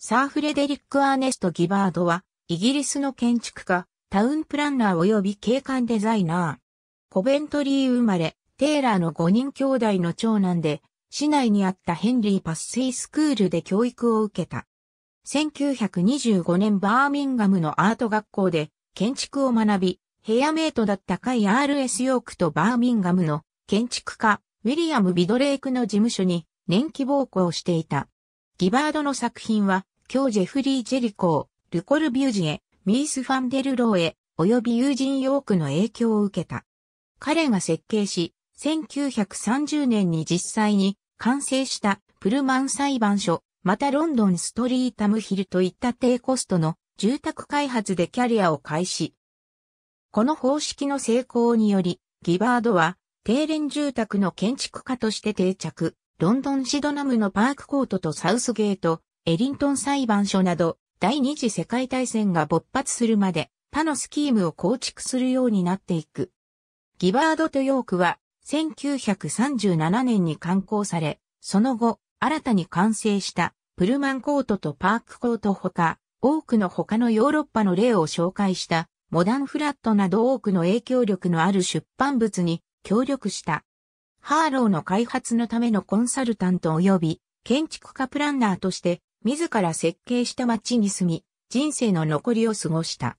サー・フレデリック・アーネスト・ギバードは、イギリスの建築家、タウンプランナー及び景観デザイナー。コベントリー生まれ、テーラーの5人兄弟の長男で、市内にあったヘンリー・パッスイスクールで教育を受けた。1925年バーミンガムのアート学校で建築を学び、ヘアメイトだったカイ・ R.S. ヨークとバーミンガムの建築家、ウィリアム・ビドレイクの事務所に年期暴行していた。ギバードの作品は、今日ジェフリー・ジェリコー、ルコルビュージエ、ミース・ファンデル・ローエ、及び友人ヨークの影響を受けた。彼が設計し、1930年に実際に完成したプルマン裁判所、またロンドンストリータムヒルといった低コストの住宅開発でキャリアを開始。この方式の成功により、ギバードは、低廉住宅の建築家として定着。ロンドンシドナムのパークコートとサウスゲート、エリントン裁判所など、第二次世界大戦が勃発するまで、他のスキームを構築するようになっていく。ギバードとヨークは、1937年に刊行され、その後、新たに完成したプルマンコートとパークコートほか、多くの他のヨーロッパの例を紹介した、モダンフラットなど多くの影響力のある出版物に協力した。ハーローの開発のためのコンサルタント及び建築家プランナーとして自ら設計した街に住み、人生の残りを過ごした。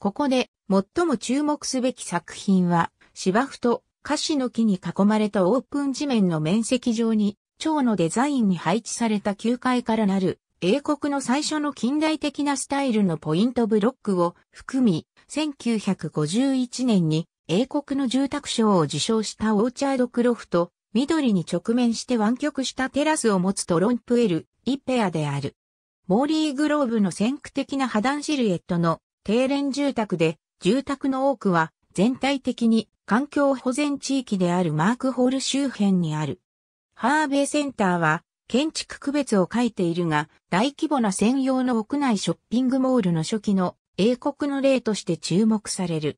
ここで最も注目すべき作品は芝生と樫の木に囲まれたオープン地面の面積上に蝶のデザインに配置された9階からなる英国の最初の近代的なスタイルのポイントブロックを含み、1951年に英国の住宅賞を受賞したオーチャードクロフト、緑に直面して湾曲したテラスを持つトロンプエル、イペアである。モーリーグローブの先駆的な破断シルエットの低連住宅で、住宅の多くは全体的に環境保全地域であるマークホール周辺にある。ハーベイセンターは建築区別を書いているが、大規模な専用の屋内ショッピングモールの初期の英国の例として注目される。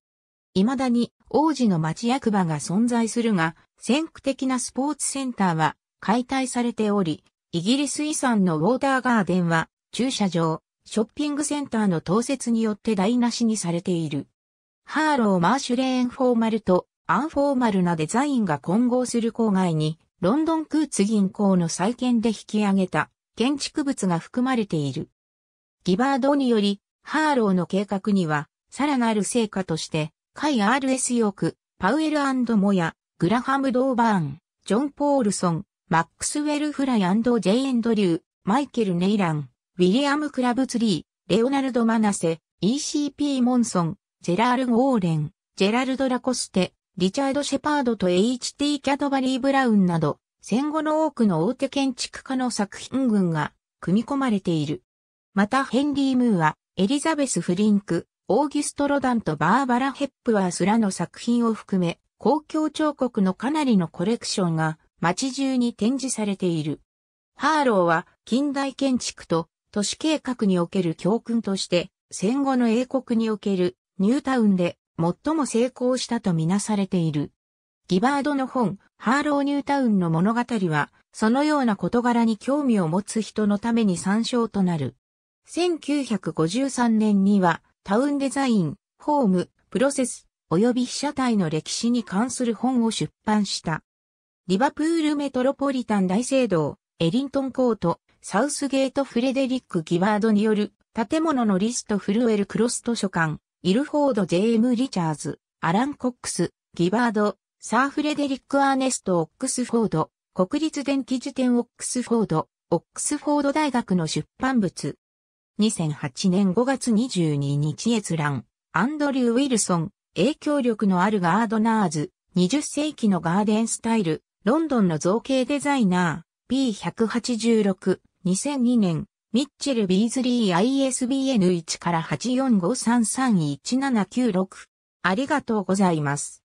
未だに王子の町役場が存在するが、先駆的なスポーツセンターは解体されており、イギリス遺産のウォーターガーデンは駐車場、ショッピングセンターの統設によって台無しにされている。ハーロー・マーシュレーン・フォーマルとアンフォーマルなデザインが混合する郊外に、ロンドンクーツ銀行の再建で引き上げた建築物が含まれている。ギバードにより、ハーローの計画には、さらなる成果として、カイ・ RS ヨーク、パウエルモヤ、グラハム・ドーバーン、ジョン・ポールソン、マックスウェル・フライイ・エンドリュー、マイケル・ネイラン、ウィリアム・クラブツリー、レオナルド・マナセ、ECP・ モンソン、ジェラール・ウォーレン、ジェラルド・ラコステ、リチャード・シェパードと H.T. キャドバリー・ブラウンなど、戦後の多くの大手建築家の作品群が組み込まれている。またヘンリー・ムーア、エリザベス・フリンク、オーギュスト・ロダンとバーバラ・ヘップワースらの作品を含め、公共彫刻のかなりのコレクションが街中に展示されている。ハーローは近代建築と都市計画における教訓として戦後の英国におけるニュータウンで最も成功したとみなされている。ギバードの本、ハーローニュータウンの物語は、そのような事柄に興味を持つ人のために参照となる。1953年には、タウンデザイン、ホーム、プロセス、及び被写体の歴史に関する本を出版した。リバプールメトロポリタン大聖堂、エリントンコート、サウスゲート・フレデリック・ギバードによる建物のリスト・フルウェル・クロス図書館、イルフォード・ J.M. リチャーズ、アラン・コックス、ギバード、サー・フレデリック・アーネスト・オックスフォード、国立電気辞典オックスフォード、オックスフォード大学の出版物、2008年5月22日閲覧、アンドリュー・ウィルソン、影響力のあるガードナーズ、20世紀のガーデンスタイル、ロンドンの造形デザイナー、P186、2002年、ミッチェル・ビーズリー ISBN1 から84533179 6ありがとうございます。